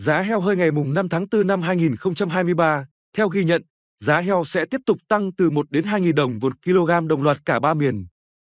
Giá heo hơi ngày mùng 5 tháng 4 năm 2023, theo ghi nhận, giá heo sẽ tiếp tục tăng từ 1 đến 2.000 đồng một kg đồng loạt cả ba miền.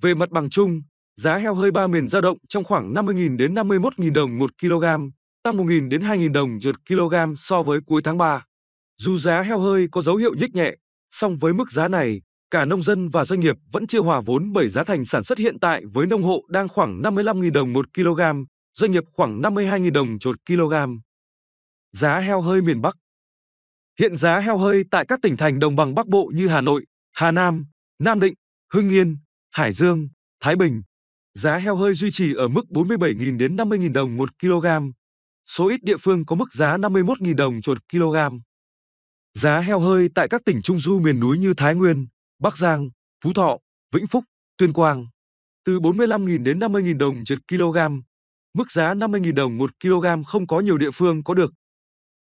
Về mặt bằng chung, giá heo hơi ba miền dao động trong khoảng 50.000 đến 51.000 đồng một kg, tăng 1.000 đến 2.000 đồng 1 kg so với cuối tháng 3. Dù giá heo hơi có dấu hiệu nhích nhẹ, song với mức giá này, cả nông dân và doanh nghiệp vẫn chưa hòa vốn bởi giá thành sản xuất hiện tại với nông hộ đang khoảng 55.000 đồng một kg, doanh nghiệp khoảng 52.000 đồng 1 kg. Giá heo hơi miền Bắc Hiện giá heo hơi tại các tỉnh thành đồng bằng Bắc Bộ như Hà Nội, Hà Nam, Nam Định, Hưng Yên, Hải Dương, Thái Bình. Giá heo hơi duy trì ở mức 47.000 đến 50.000 đồng 1 kg. Số ít địa phương có mức giá 51.000 đồng một kg. Giá heo hơi tại các tỉnh trung du miền núi như Thái Nguyên, Bắc Giang, Phú Thọ, Vĩnh Phúc, Tuyên Quang từ 45.000 đến 50.000 đồng một kg. Mức giá 50.000 đồng 1 kg không có nhiều địa phương có được.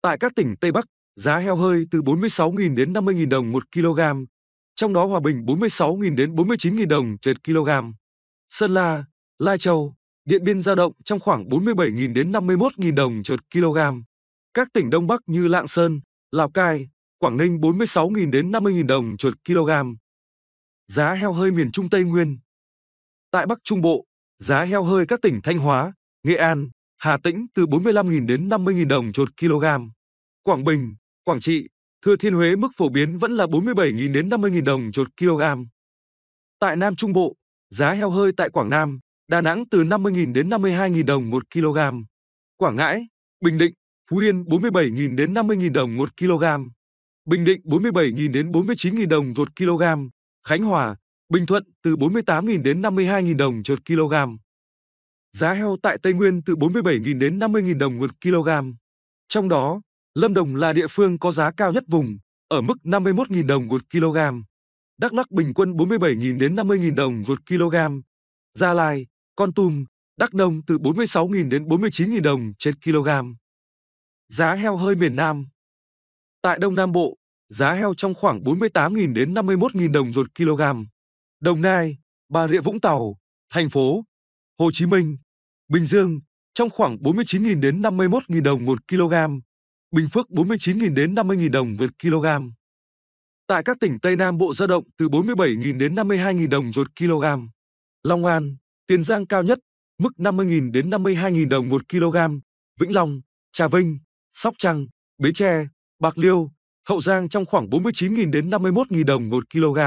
Tại các tỉnh Tây Bắc, giá heo hơi từ 46.000 đến 50.000 đồng 1 kg, trong đó Hòa Bình 46.000 đến 49.000 đồng trên kg. Sơn La, Lai Châu, Điện Biên dao động trong khoảng 47.000 đến 51.000 đồng trên kg. Các tỉnh Đông Bắc như Lạng Sơn, Lào Cai, Quảng Ninh 46.000 đến 50.000 đồng trên kg. Giá heo hơi miền Trung Tây Nguyên Tại Bắc Trung Bộ, giá heo hơi các tỉnh Thanh Hóa, Nghệ An, Hà Tĩnh từ 45.000 đến 50.000 đồng một kg. Quảng Bình, Quảng Trị, Thừa Thiên Huế mức phổ biến vẫn là 47.000 đến 50.000 đồng một kg. Tại Nam Trung Bộ, giá heo hơi tại Quảng Nam, Đà Nẵng từ 50.000 đến 52.000 đồng một kg. Quảng Ngãi, Bình Định, Phú Yên 47.000 đến 50.000 đồng một kg. Bình Định 47.000 đến 49.000 đồng một kg. Khánh Hòa, Bình Thuận từ 48.000 đến 52.000 đồng một kg giá heo tại Tây Nguyên từ 47.000 đến 50.000 đồng một kg. Trong đó, Lâm Đồng là địa phương có giá cao nhất vùng, ở mức 51.000 đồng một kg. Đắk lắc bình quân 47.000 đến 50.000 đồng một kg. Gia Lai, Con Tum, Đắk Nông từ 46.000 đến 49.000 đồng trên kg. Giá heo hơi miền Nam Tại Đông Nam Bộ, giá heo trong khoảng 48.000 đến 51.000 đồng một kg. Đồng Nai, Bà Rịa Vũng Tàu, thành phố Hồ Chí Minh, Bình Dương trong khoảng 49.000 đến 51.000 đồng một kg, Bình Phước 49.000 đến 50.000 đồng 1 kg. Tại các tỉnh Tây Nam Bộ dao động từ 47.000 đến 52.000 đồng 1 kg. Long An, Tiền Giang cao nhất, mức 50.000 đến 52.000 đồng một kg. Vĩnh Long, Trà Vinh, Sóc Trăng, Bến Tre, Bạc Liêu, Hậu Giang trong khoảng 49.000 đến 51.000 đồng một kg.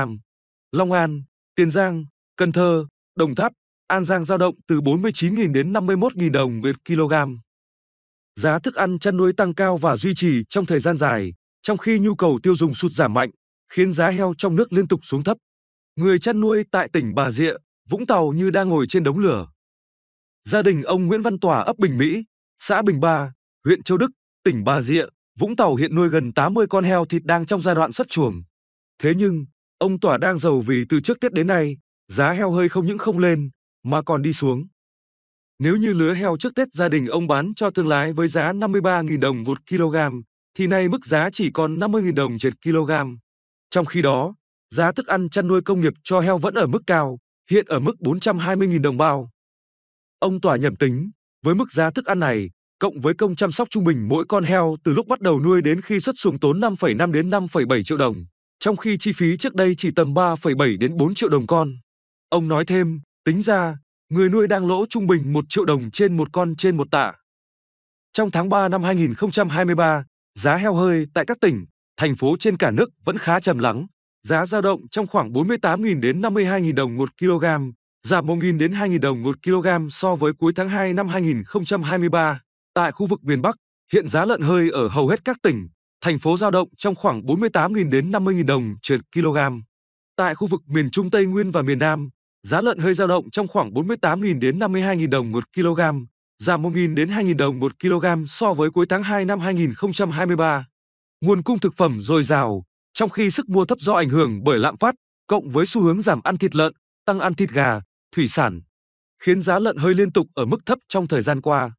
Long An, Tiền Giang, Cần Thơ, Đồng Tháp An Giang giao động từ 49.000 đến 51.000 đồng một kg. Giá thức ăn chăn nuôi tăng cao và duy trì trong thời gian dài, trong khi nhu cầu tiêu dùng sụt giảm mạnh, khiến giá heo trong nước liên tục xuống thấp. Người chăn nuôi tại tỉnh Bà Rịa, Vũng Tàu như đang ngồi trên đống lửa. Gia đình ông Nguyễn Văn Tỏa ấp Bình Mỹ, xã Bình Ba, huyện Châu Đức, tỉnh Bà Rịa, Vũng Tàu hiện nuôi gần 80 con heo thịt đang trong giai đoạn xuất chuồng. Thế nhưng, ông Tỏa đang giàu vì từ trước Tết đến nay, giá heo hơi không những không lên mà còn đi xuống. Nếu như lứa heo trước Tết gia đình ông bán cho thương lái với giá 53.000 đồng một kg, thì nay mức giá chỉ còn 50.000 đồng trên kg. Trong khi đó, giá thức ăn chăn nuôi công nghiệp cho heo vẫn ở mức cao, hiện ở mức 420.000 đồng bao. Ông Tỏa nhẩm tính, với mức giá thức ăn này, cộng với công chăm sóc trung bình mỗi con heo từ lúc bắt đầu nuôi đến khi xuất xuống tốn 5,5 đến 5,7 triệu đồng, trong khi chi phí trước đây chỉ tầm 3,7 đến 4 triệu đồng con. Ông nói thêm, Tính ra, người nuôi đang lỗ trung bình 1 triệu đồng trên một con trên một tạ. Trong tháng 3 năm 2023, giá heo hơi tại các tỉnh, thành phố trên cả nước vẫn khá trầm lắng, giá dao động trong khoảng 48.000 đến 52.000 đồng một kg, giảm 1.000 đến 2.000 đồng một kg so với cuối tháng 2 năm 2023. Tại khu vực miền Bắc, hiện giá lợn hơi ở hầu hết các tỉnh, thành phố dao động trong khoảng 48.000 đến 50.000 đồng trên kg. Tại khu vực miền Trung Tây Nguyên và miền Nam, Giá lợn hơi dao động trong khoảng 48.000 đến 52.000 đồng một kg, giảm 1.000 đến 2.000 đồng một kg so với cuối tháng 2 năm 2023. Nguồn cung thực phẩm dồi dào, trong khi sức mua thấp do ảnh hưởng bởi lạm phát, cộng với xu hướng giảm ăn thịt lợn, tăng ăn thịt gà, thủy sản, khiến giá lợn hơi liên tục ở mức thấp trong thời gian qua.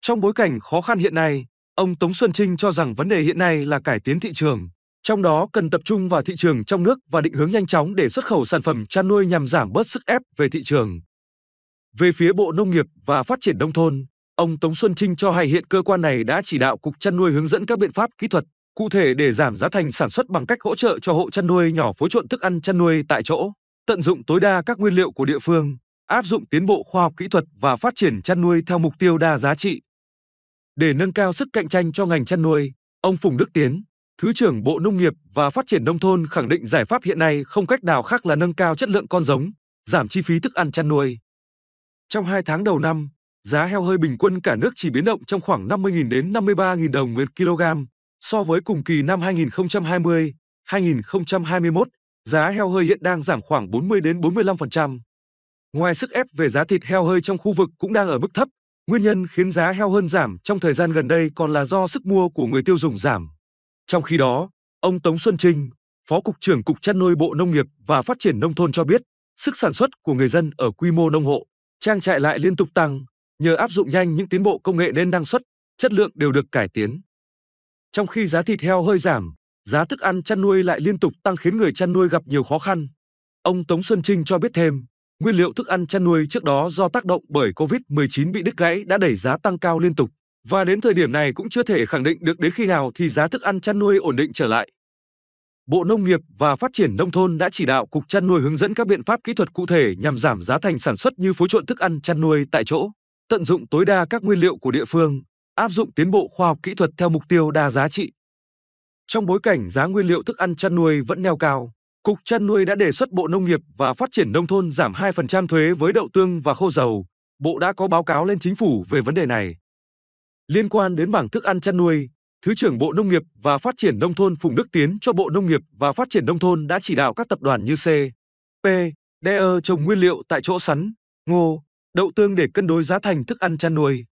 Trong bối cảnh khó khăn hiện nay, ông Tống Xuân Trinh cho rằng vấn đề hiện nay là cải tiến thị trường, trong đó cần tập trung vào thị trường trong nước và định hướng nhanh chóng để xuất khẩu sản phẩm chăn nuôi nhằm giảm bớt sức ép về thị trường. Về phía Bộ Nông nghiệp và Phát triển Nông thôn, ông Tống Xuân Trinh cho hay hiện cơ quan này đã chỉ đạo Cục chăn nuôi hướng dẫn các biện pháp kỹ thuật cụ thể để giảm giá thành sản xuất bằng cách hỗ trợ cho hộ chăn nuôi nhỏ phối trộn thức ăn chăn nuôi tại chỗ, tận dụng tối đa các nguyên liệu của địa phương, áp dụng tiến bộ khoa học kỹ thuật và phát triển chăn nuôi theo mục tiêu đa giá trị. Để nâng cao sức cạnh tranh cho ngành chăn nuôi, ông Phùng Đức Tiến, Thứ trưởng Bộ Nông nghiệp và Phát triển Nông thôn khẳng định giải pháp hiện nay không cách nào khác là nâng cao chất lượng con giống, giảm chi phí thức ăn chăn nuôi. Trong 2 tháng đầu năm, giá heo hơi bình quân cả nước chỉ biến động trong khoảng 50.000 đến 53.000 đồng một kg. So với cùng kỳ năm 2020, 2021, giá heo hơi hiện đang giảm khoảng 40 đến 45%. Ngoài sức ép về giá thịt heo hơi trong khu vực cũng đang ở mức thấp, nguyên nhân khiến giá heo hơn giảm trong thời gian gần đây còn là do sức mua của người tiêu dùng giảm. Trong khi đó, ông Tống Xuân Trinh, Phó Cục trưởng Cục chăn nuôi Bộ Nông nghiệp và Phát triển Nông thôn cho biết, sức sản xuất của người dân ở quy mô nông hộ, trang trại lại liên tục tăng, nhờ áp dụng nhanh những tiến bộ công nghệ nên năng suất, chất lượng đều được cải tiến. Trong khi giá thịt heo hơi giảm, giá thức ăn chăn nuôi lại liên tục tăng khiến người chăn nuôi gặp nhiều khó khăn. Ông Tống Xuân Trinh cho biết thêm, nguyên liệu thức ăn chăn nuôi trước đó do tác động bởi COVID-19 bị đứt gãy đã đẩy giá tăng cao liên tục. Và đến thời điểm này cũng chưa thể khẳng định được đến khi nào thì giá thức ăn chăn nuôi ổn định trở lại. Bộ Nông nghiệp và Phát triển Nông thôn đã chỉ đạo Cục Chăn nuôi hướng dẫn các biện pháp kỹ thuật cụ thể nhằm giảm giá thành sản xuất như phối trộn thức ăn chăn nuôi tại chỗ, tận dụng tối đa các nguyên liệu của địa phương, áp dụng tiến bộ khoa học kỹ thuật theo mục tiêu đa giá trị. Trong bối cảnh giá nguyên liệu thức ăn chăn nuôi vẫn neo cao, Cục Chăn nuôi đã đề xuất Bộ Nông nghiệp và Phát triển Nông thôn giảm 2% thuế với đậu tương và khô dầu. Bộ đã có báo cáo lên chính phủ về vấn đề này. Liên quan đến mảng thức ăn chăn nuôi, Thứ trưởng Bộ Nông nghiệp và Phát triển Nông thôn Phùng Đức Tiến cho Bộ Nông nghiệp và Phát triển Nông thôn đã chỉ đạo các tập đoàn như C, P, DE trồng nguyên liệu tại chỗ sắn, ngô, đậu tương để cân đối giá thành thức ăn chăn nuôi.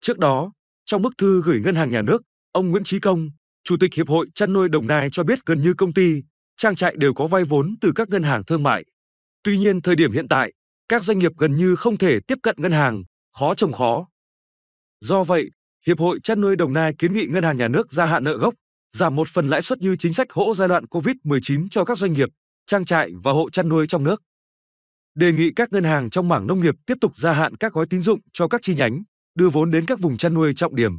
Trước đó, trong bức thư gửi Ngân hàng Nhà nước, ông Nguyễn Trí Công, Chủ tịch Hiệp hội Chăn nuôi Đồng Nai cho biết gần như công ty, trang trại đều có vay vốn từ các ngân hàng thương mại. Tuy nhiên thời điểm hiện tại, các doanh nghiệp gần như không thể tiếp cận ngân hàng, khó trồng khó. Do vậy, Hiệp hội chăn nuôi Đồng Nai kiến nghị Ngân hàng Nhà nước gia hạn nợ gốc, giảm một phần lãi suất như chính sách hỗ giai đoạn COVID-19 cho các doanh nghiệp, trang trại và hộ chăn nuôi trong nước. Đề nghị các ngân hàng trong mảng nông nghiệp tiếp tục gia hạn các gói tín dụng cho các chi nhánh, đưa vốn đến các vùng chăn nuôi trọng điểm.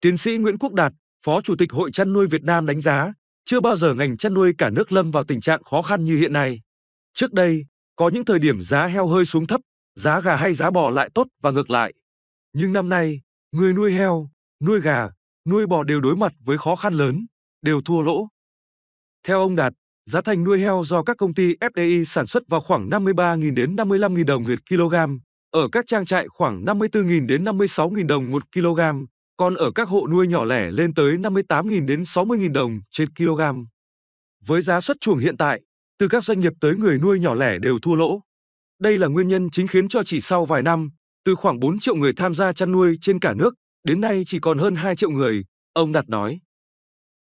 Tiến sĩ Nguyễn Quốc Đạt, Phó Chủ tịch Hội chăn nuôi Việt Nam đánh giá, chưa bao giờ ngành chăn nuôi cả nước lâm vào tình trạng khó khăn như hiện nay. Trước đây, có những thời điểm giá heo hơi xuống thấp, giá gà hay giá bò lại tốt và ngược lại. Nhưng năm nay, người nuôi heo, nuôi gà, nuôi bò đều đối mặt với khó khăn lớn, đều thua lỗ. Theo ông Đạt, giá thành nuôi heo do các công ty FDI sản xuất vào khoảng 53.000 đến 55.000 đồng một kg, ở các trang trại khoảng 54.000 đến 56.000 đồng một kg, còn ở các hộ nuôi nhỏ lẻ lên tới 58.000 đến 60.000 đồng trên kg. Với giá xuất chuồng hiện tại, từ các doanh nghiệp tới người nuôi nhỏ lẻ đều thua lỗ. Đây là nguyên nhân chính khiến cho chỉ sau vài năm, từ khoảng 4 triệu người tham gia chăn nuôi trên cả nước, đến nay chỉ còn hơn 2 triệu người, ông Đạt nói.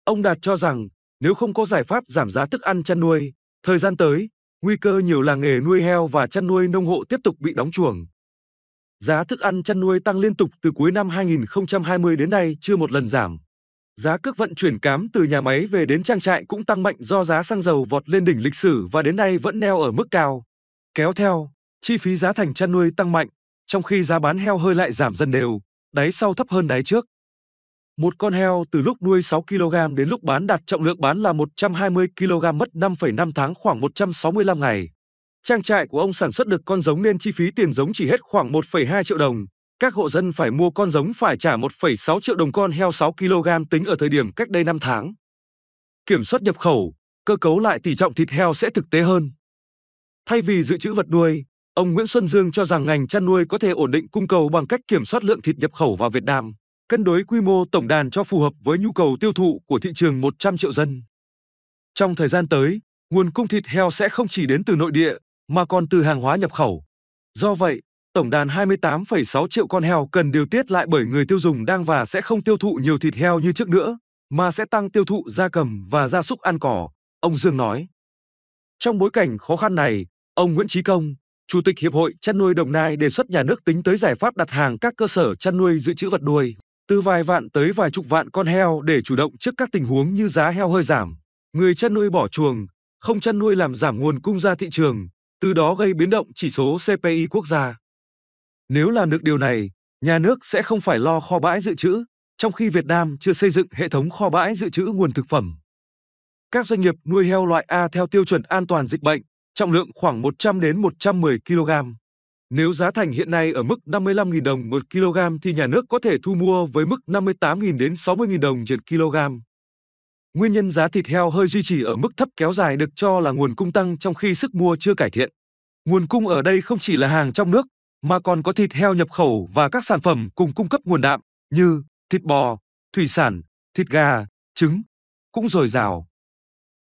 Ông Đạt cho rằng, nếu không có giải pháp giảm giá thức ăn chăn nuôi, thời gian tới, nguy cơ nhiều làng nghề nuôi heo và chăn nuôi nông hộ tiếp tục bị đóng chuồng. Giá thức ăn chăn nuôi tăng liên tục từ cuối năm 2020 đến nay chưa một lần giảm. Giá cước vận chuyển cám từ nhà máy về đến trang trại cũng tăng mạnh do giá xăng dầu vọt lên đỉnh lịch sử và đến nay vẫn neo ở mức cao. Kéo theo, chi phí giá thành chăn nuôi tăng mạnh trong khi giá bán heo hơi lại giảm dần đều, đáy sau thấp hơn đáy trước. Một con heo từ lúc nuôi 6 kg đến lúc bán đạt trọng lượng bán là 120 kg mất 5,5 tháng khoảng 165 ngày. Trang trại của ông sản xuất được con giống nên chi phí tiền giống chỉ hết khoảng 1,2 triệu đồng. Các hộ dân phải mua con giống phải trả 1,6 triệu đồng con heo 6 kg tính ở thời điểm cách đây 5 tháng. Kiểm soát nhập khẩu, cơ cấu lại tỷ trọng thịt heo sẽ thực tế hơn. Thay vì dự trữ vật nuôi, Ông Nguyễn Xuân Dương cho rằng ngành chăn nuôi có thể ổn định cung cầu bằng cách kiểm soát lượng thịt nhập khẩu vào Việt Nam, cân đối quy mô tổng đàn cho phù hợp với nhu cầu tiêu thụ của thị trường 100 triệu dân. Trong thời gian tới, nguồn cung thịt heo sẽ không chỉ đến từ nội địa mà còn từ hàng hóa nhập khẩu. Do vậy, tổng đàn 28,6 triệu con heo cần điều tiết lại bởi người tiêu dùng đang và sẽ không tiêu thụ nhiều thịt heo như trước nữa, mà sẽ tăng tiêu thụ gia cầm và gia súc ăn cỏ, ông Dương nói. Trong bối cảnh khó khăn này, ông Nguyễn Trí Công, Chủ tịch Hiệp hội Chăn nuôi Đồng Nai đề xuất nhà nước tính tới giải pháp đặt hàng các cơ sở chăn nuôi dự trữ vật nuôi từ vài vạn tới vài chục vạn con heo để chủ động trước các tình huống như giá heo hơi giảm, người chăn nuôi bỏ chuồng, không chăn nuôi làm giảm nguồn cung ra thị trường, từ đó gây biến động chỉ số CPI quốc gia. Nếu làm được điều này, nhà nước sẽ không phải lo kho bãi dự trữ, trong khi Việt Nam chưa xây dựng hệ thống kho bãi dự trữ nguồn thực phẩm. Các doanh nghiệp nuôi heo loại A theo tiêu chuẩn an toàn dịch bệnh trọng lượng khoảng 100 đến 110 kg. Nếu giá thành hiện nay ở mức 55.000 đồng 1 kg thì nhà nước có thể thu mua với mức 58.000 đến 60.000 đồng trên kg. Nguyên nhân giá thịt heo hơi duy trì ở mức thấp kéo dài được cho là nguồn cung tăng trong khi sức mua chưa cải thiện. Nguồn cung ở đây không chỉ là hàng trong nước, mà còn có thịt heo nhập khẩu và các sản phẩm cùng cung cấp nguồn đạm như thịt bò, thủy sản, thịt gà, trứng cũng dồi dào.